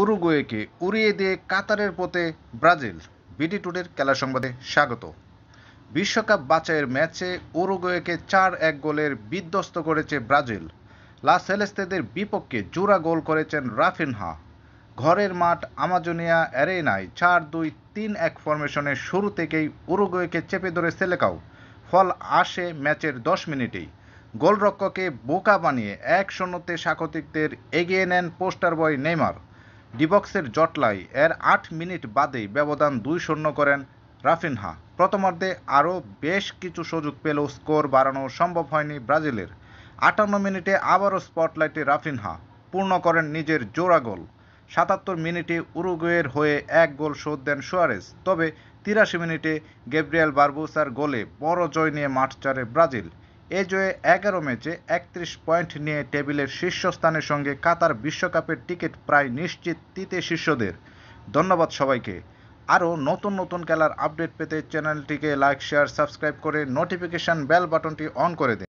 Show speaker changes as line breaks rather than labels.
উরুগুয়েকে উড়িয়ে দিয়ে কাতারের পথে ব্রাজিল বিডি টুডের খেলা সংবাদে স্বাগত বিশ্বকাপ বাছাইয়ের ম্যাচে উরুগুয়েকে চার এক গোলের বিধ্বস্ত করেছে ব্রাজিল লাসেলেস্তেদের বিপক্ষে জোড়া গোল করেছেন রাফিনহা ঘরের মাঠ আমাজোনিয়া অ্যারেনায় চার দুই তিন এক ফরমেশনের শুরু থেকেই উরুগুয়েকে চেপে ধরে সেলেকাও ফল আসে ম্যাচের দশ মিনিটেই গোলরক্ষকে বোকা বানিয়ে এক শূন্যতে স্বাগতিকদের এগিয়ে নেন পোস্টার বয় নেইমার ডিবক্সের জটলায় এর আট মিনিট বাদেই ব্যবধান দুই শূন্য করেন রাফিনহা প্রথমার্ধে আরও বেশ কিছু সুযোগ পেলেও স্কোর বাড়ানো সম্ভব হয়নি ব্রাজিলের আটান্ন মিনিটে আবারও স্পটলাইটে রাফিনহা পূর্ণ করেন নিজের জোড়া গোল সাতাত্তর মিনিটে উরুগুয়ের হয়ে এক গোল শোধ দেন সুয়ারেজ তবে তিরাশি মিনিটে গেব্রিয়াল বার্বুসার গোলে বড় জয় নিয়ে মাঠ ছাড়ে ব্রাজিল এ জয়ে এগারো ম্যাচে একত্রিশ পয়েন্ট নিয়ে টেবিলের শীর্ষস্থানের সঙ্গে কাতার বিশ্বকাপের টিকিট প্রায় নিশ্চিত তিতে শীর্ষদের ধন্যবাদ সবাইকে আরও নতুন নতুন খেলার আপডেট পেতে চ্যানেলটিকে লাইক শেয়ার সাবস্ক্রাইব করে নোটিফিকেশান বেল বাটনটি অন করে দিন